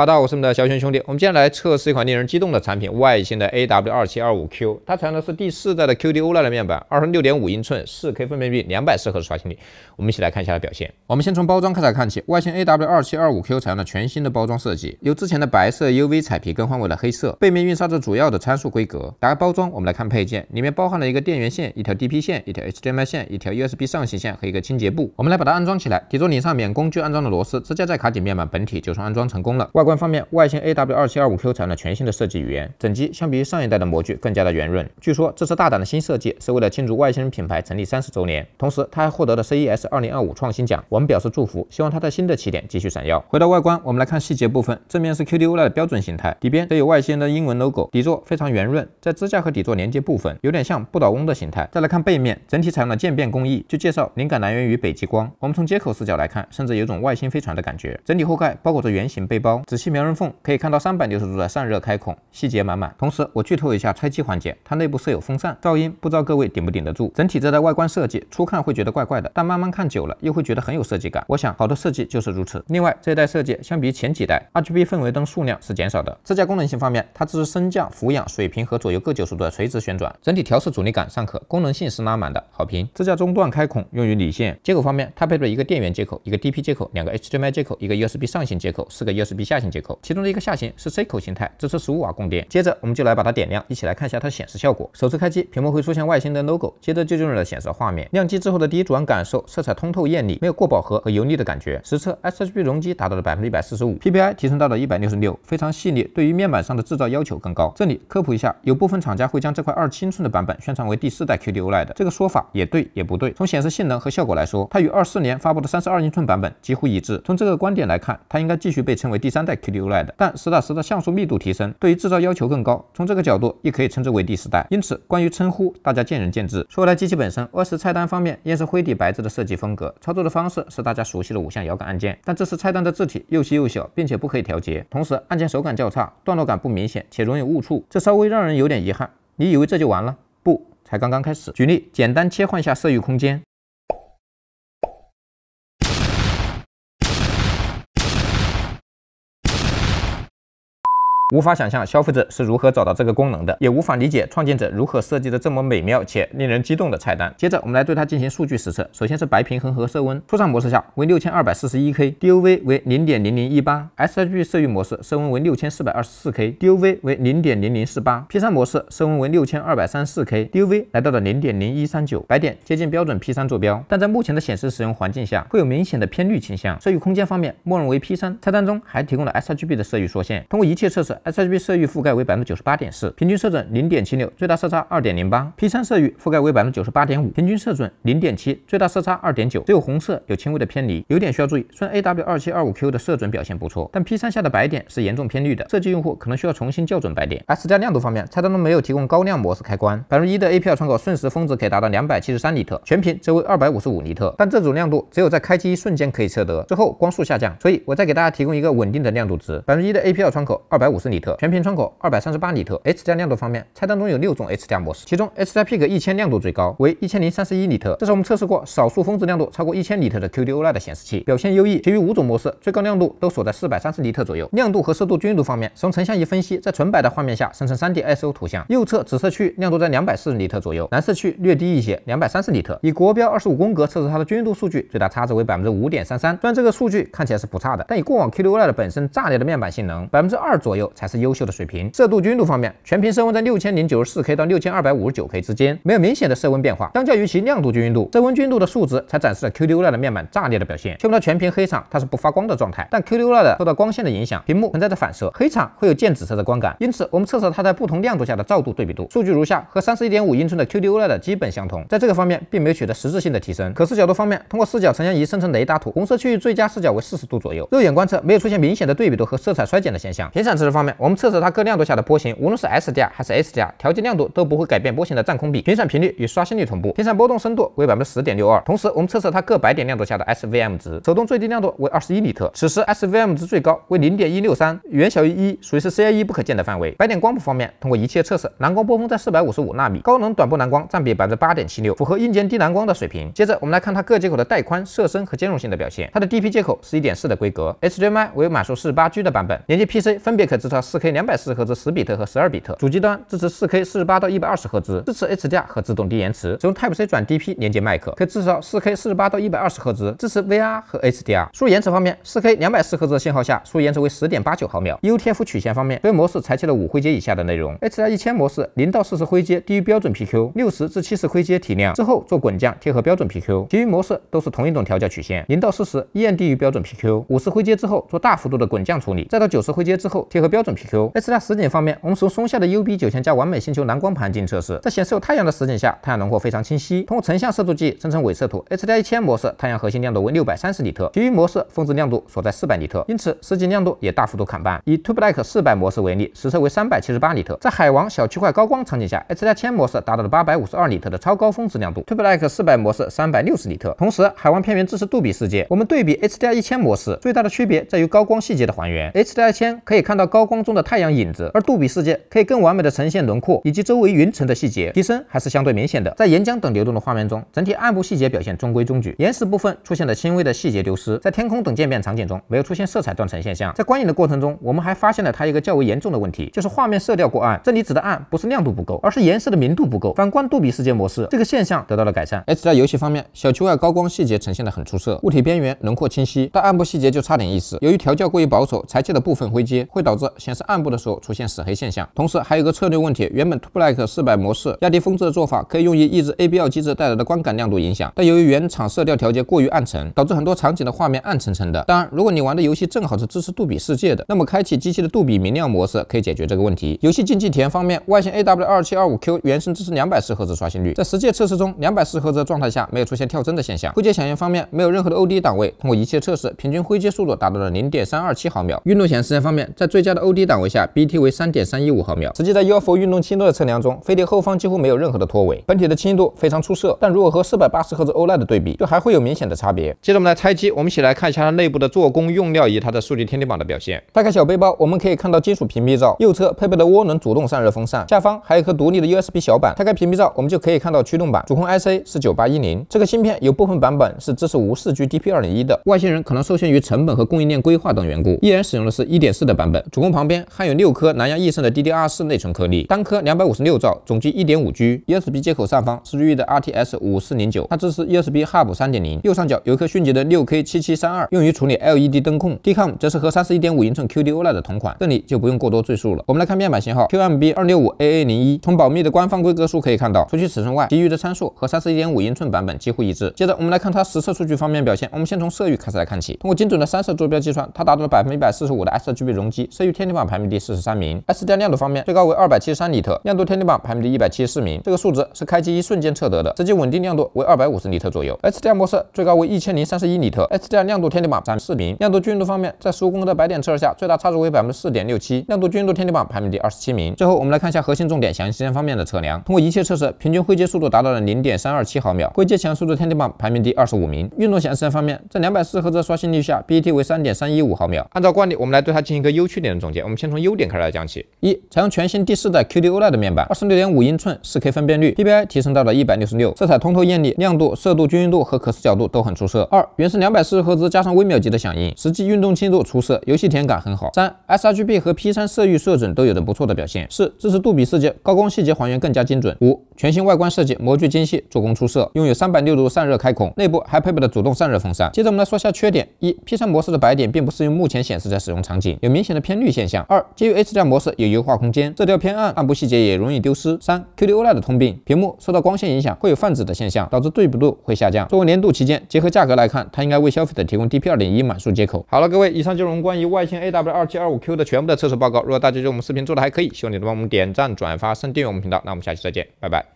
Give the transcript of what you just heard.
哈好，我是你们的小轩兄弟。我们接下来测试一款令人激动的产品——外星的 AW 二七二五 Q。它采用的是第四代的 QD-OLED 面板，二十六点五英寸，四 K 分辨率，两百四十刷新率。我们一起来看一下它表现。我们先从包装开始看起。外星 AW 二七二五 Q 采用了全新的包装设计，由之前的白色 UV 彩皮更换为了黑色，背面印刷着主要的参数规格。打开包装，我们来看配件，里面包含了一个电源线、一条 DP 线、一条 HDMI 线、一条 USB 上行线和一个清洁布。我们来把它安装起来。底座拧上免工具安装的螺丝，直接在卡紧面板本体，就算安装成功了。外观。外观方面，外星 AW 二七二五 Q 采用了全新的设计语言，整机相比于上一代的模具更加的圆润。据说这次大胆的新设计，是为了庆祝外星人品牌成立三十周年。同时，它还获得了 CES 二零二五创新奖，我们表示祝福，希望它在新的起点继续闪耀。回到外观，我们来看细节部分。正面是 QD OLED 标准形态，底边则有外星人的英文 logo，底座非常圆润，在支架和底座连接部分有点像不倒翁的形态。再来看背面，整体采用了渐变工艺，就介绍灵感来源于北极光。我们从接口视角来看，甚至有种外星飞船的感觉。整体后盖包裹着圆形背包。气苗润缝可以看到三百六十度的散热开孔，细节满满。同时我剧透一下拆机环节，它内部设有风扇，噪音不知道各位顶不顶得住。整体这代外观设计初看会觉得怪怪的，但慢慢看久了又会觉得很有设计感。我想好的设计就是如此。另外这一代设计相比前几代，RGB 氛围灯数量是减少的。支架功能性方面，它支持升降、俯仰、水平和左右各九十度的垂直旋转，整体调试阻力感尚可，功能性是拉满的，好评。支架中段开孔用于理线。接口方面，它配备了一个电源接口、一个 DP 接口、两个 HDMI 接口、一个 USB 上行接口、四个 USB 下。接口，其中的一个下行是 C 口形态，支持十五瓦供电。接着，我们就来把它点亮，一起来看一下它的显示效果。首次开机，屏幕会出现外星的 logo，接着就进入了显示画面。亮机之后的第一主观感受，色彩通透艳丽，没有过饱和和油腻的感觉。实测 SHP 容积达到了百分之一百四十五，PPI 提升到了一百六十六，非常细腻，对于面板上的制造要求更高。这里科普一下，有部分厂家会将这块二七寸的版本宣传为第四代 QD OLED，这个说法也对也不对。从显示性能和效果来说，它与二四年发布的三十二英寸版本几乎一致。从这个观点来看，它应该继续被称为第三代。再 cute 不但实打实的像素密度提升，对于制造要求更高。从这个角度，也可以称之为第四代。因此，关于称呼，大家见仁见智。说回来，机器本身，二是菜单方面，也是灰底白字的设计风格，操作的方式是大家熟悉的五项摇杆按键。但这次菜单的字体又细又小，并且不可以调节，同时按键手感较差，段落感不明显，且容易误触，这稍微让人有点遗憾。你以为这就完了？不，才刚刚开始。举例，简单切换下色域空间。无法想象消费者是如何找到这个功能的，也无法理解创建者如何设计的这么美妙且令人激动的菜单。接着我们来对它进行数据实测。首先是白平衡和色温，出厂模式下为六千二百四十一 k d u v 为零点零零一八；sRGB 色域模式，色温为六千四百二十四 k d u v 为零点零零四八；P3 模式，色温为六千二百三十四 k d u v 来到了零点零一三九，白点接近标准 P3 坐标，但在目前的显示使用环境下，会有明显的偏绿倾向。色域空间方面，默认为 P3，菜单中还提供了 sRGB 的色域缩限。通过一切测试。sRGB 色域覆盖为百分之九十八点四，平均色准零点七六，最大色差二点零八。P3 色域覆盖为百分之九十八点五，平均色准零点七，最大色差二点九，只有红色有轻微的偏离。有点需要注意，虽然 AW 二七二五 Q 的色准表现不错，但 P3 下的白点是严重偏绿的，设计用户可能需要重新校准白点。s 在亮度方面，菜单中没有提供高亮模式开关，百分之一的 APL 窗口瞬时峰值可以达到两百七十三尼特，全屏则为二百五十五尼特，但这种亮度只有在开机一瞬间可以测得，之后光速下降，所以我再给大家提供一个稳定的亮度值，百分之一的 APL 窗口二百五十。尼特全屏窗口二百三十八尼特。H+ 亮度方面，菜单中有六种 H+ 模式，其中 HDPQ 一千亮度最高为一千零三十一尼特，这是我们测试过少数峰值亮度超过一千尼特的 QD-OLED 显示器，表现优异。其余五种模式最高亮度都锁在四百三十尼特左右。亮度和色度均匀度方面，从成像仪分析，在纯白的画面下生成 3D ISO 图像，右侧紫色区亮度在两百四十尼特左右，蓝色区略低一些，两百三十尼特。以国标二十五宫格测试它的均匀度数据，最大差值为百分之五点三三。虽然这个数据看起来是不差的，但以过往 QD-OLED 本身炸裂的面板性能，百分之二左右。才是优秀的水平色度均匀度方面，全屏色温在六千零九十四 K 到六千二百五十九 K 之间，没有明显的色温变化。相较于其亮度均匀度，色温均匀度的数值才展示了 QD OLED 面板炸裂的表现。看不到全屏黑场，它是不发光的状态。但 QD OLED 受到光线的影响，屏幕存在着反射，黑场会有渐紫色的光感。因此，我们测试它在不同亮度下的照度对比度数据如下，和三十一点五英寸的 QD OLED 基本相同，在这个方面并没有取得实质性的提升。可视角度方面，通过视角成像仪生成雷达图，红色区域最佳视角为四十度左右。肉眼观测没有出现明显的对比度和色彩衰减的现象。频闪测试方面。我们测试它各亮度下的波形，无论是 S d r 还是 S r 调节亮度都不会改变波形的占空比，频闪频率与刷新率同步，频闪波动深度为百分之十点六二。同时，我们测试它各白点亮度下的 S V M 值，手动最低亮度为二十一尼特，此时 S V M 值最高为零点一六三，远小于一，属于是 C I E 不可见的范围。白点光谱方面，通过仪器测试，蓝光波峰在四百五十五纳米，高能短波蓝光占比百分之八点七六，符合硬件低蓝光的水平。接着我们来看它各接口的带宽、色深和兼容性的表现，它的 D P 接口是一点四的规格，H D M I 为满速四十八 G 的版本，连接 P C 分别可支。至少 4K 两百四十赫兹十比特和十二比特，主机端支持 4K 四十八到一百二十赫兹，支持 HDR 和自动低延迟，使用 Type-C 转 DP 连接麦克，可以至少 4K 四十八到一百二十赫兹，支持 VR 和 HDR。输入延迟方面，4K 两百四十赫兹的信号下，输入延迟为十点八九毫秒。U 天赋曲线方面，黑模式裁切了五灰阶以下的内容，HDR 一千模式零到四十灰阶低于标准 PQ，六十至七十灰阶体量之后做滚降贴合标准 PQ，其余模式都是同一种调教曲线，零到四十依然低于标准 PQ，五十灰阶之后做大幅度的滚降处理，再到九十灰阶之后贴合标。标准 PQ。HDR 实景方面，我们从松下的 UB 九千加完美星球蓝光盘进行测试，在显示有太阳的实景下，太阳轮廓非常清晰。通过成像色度计生成伪色图，HDR 一千模式太阳核心亮度为六百三十尼特，其余模式峰值亮度所在四百尼特，因此实景亮度也大幅度砍半。以 t u b e l i k e 四百模式为例，实测为三百七十八尼特。在海王小区块高光场景下，HDR 一千模式达到了八百五十二尼特的超高峰值亮度 t u b e l i k e 四百模式三百六十尼特。同时，海王片源支持杜比世界，我们对比 HDR 一千模式，最大的区别在于高光细节的还原，HDR 一千可以看到高。光中的太阳影子，而杜比世界可以更完美的呈现轮廓以及周围云层的细节，提升还是相对明显的。在岩浆等流动的画面中，整体暗部细节表现中规中矩，岩石部分出现了轻微的细节丢失。在天空等渐变场景中，没有出现色彩断层现象。在观影的过程中，我们还发现了它一个较为严重的问题，就是画面色调过暗。这里指的暗不是亮度不够，而是颜色的明度不够。反观杜比世界模式，这个现象得到了改善。而在游戏方面，小区外高光细节呈现得很出色，物体边缘轮廓清晰，但暗部细节就差点意思。由于调教过于保守，裁切的部分灰阶会导致。显示暗部的时候出现死黑现象，同时还有个策略问题，原本 t o u Black 400模式压低峰值的做法，可以用于抑制 ABL 机制带来的光感亮度影响，但由于原厂色调调节过于暗沉，导致很多场景的画面暗沉沉的。当然，如果你玩的游戏正好是支持杜比世界的，那么开启机器的杜比明亮模式可以解决这个问题。游戏竞技体验方面，外星 AW2725Q 原生支持240赫兹刷新率，在实际测试中，240赫兹状态下没有出现跳帧的现象。灰阶响应方面没有任何的 OD 档位，通过一器测试，平均灰阶速度达到了0.327毫秒。运动显示方面，在最佳的 O 低档位下，B T 为三点三一五毫秒。实际在 U F O 运动轻度的测量中，飞碟后方几乎没有任何的拖尾，本体的轻度非常出色。但如果和四百八十赫兹 o OLED 的对比，就还会有明显的差别。接着我们来拆机，我们一起来看一下它内部的做工、用料以及它的数据天地榜的表现。打开小背包，我们可以看到金属屏蔽罩，右侧配备的涡轮主动散热风扇，下方还有一颗独立的 U S B 小板。拆开屏蔽罩，我们就可以看到驱动板，主控 I C 是九八一零，这个芯片有部分版本是支持无四 G D P 二零一的，外星人可能受限于成本和供应链规划等缘故，依然使用的是一点四的版本，主控跑。旁边含有六颗南洋益盛的 DDR 四内存颗粒，单颗两百五十六兆，总计一点五 G。USB 接口上方是瑞昱的 RTS 五四零九，它支持 USB Hub 三点零。右上角有一颗迅捷的六 K 七七三二，用于处理 LED 灯控。DCOM 则是和三十一点五英寸 QD OLED 同款，这里就不用过多赘述了。我们来看面板型号 QMB 二六五 A A 零一，从保密的官方规格数可以看到，除去尺寸外，其余的参数和三十一点五英寸版本几乎一致。接着我们来看它实测数据方面表现。我们先从色域开始来看起，通过精准的三色坐标计算，它达到了百分之一百四十五的 sRGB 容积，色域天。天榜排名第四十三名。S D 亮度方面，最高为二百七十三尼特，亮度天地榜排名第一百七十四名。这个数值是开机一瞬间测得的，实际稳定亮度为二百五十尼特左右。S D 模式最高为一千零三十一尼特 s D 亮度天地榜占名四名。亮度均匀度方面，在十五公格的白点测试下，最大差值为百分之四点六七，亮度均匀度天地榜排名第二十七名。最后我们来看一下核心重点响应时间方面的测量。通过一切测试，平均灰阶速度达到了零点三二七毫秒，灰阶强速度天地榜排名第二十五名。运动响应时间方面，在两百四赫兹刷新率下，B E T 为三点三一五毫秒。按照惯例，我们来对它进行一个优缺点的总结。我们先从优点开始来讲起：一、采用全新第四代 QD-OLED 面板，二十六点五英寸，四 K 分辨率，PPI 提升到了一百六十六，色彩通透艳丽，亮度、色度均匀度和可视角度都很出色；二、原生两百四十赫兹加上微秒级的响应，实际运动轻度出色，游戏体验感很好；三、sRGB 和 P3 色域设准都有着不错的表现；四、支持杜比视界，高光细节还原更加精准；五。全新外观设计，模具精细，做工出色，拥有三百六十度散热开孔，内部还配备了主动散热风扇。接着我们来说下缺点：一，P3 模式的白点并不适用目前显示的使用场景，有明显的偏绿现象；二，基于 h d 模式有优化空间，色调偏暗，暗部细节也容易丢失；三，QD-OLED 的通病，屏幕受到光线影响会有泛紫的现象，导致对比度会下降。作为年度旗舰，结合价格来看，它应该为消费者提供 DP 二点一满速接口。好了，各位，以上就是我们关于外星 AW 二七二五 Q 的全部的测试报告。如果大家觉得我们视频做的还可以，希望你能帮我们点赞、转发、甚订阅我们频道。那我们下期再见，拜拜。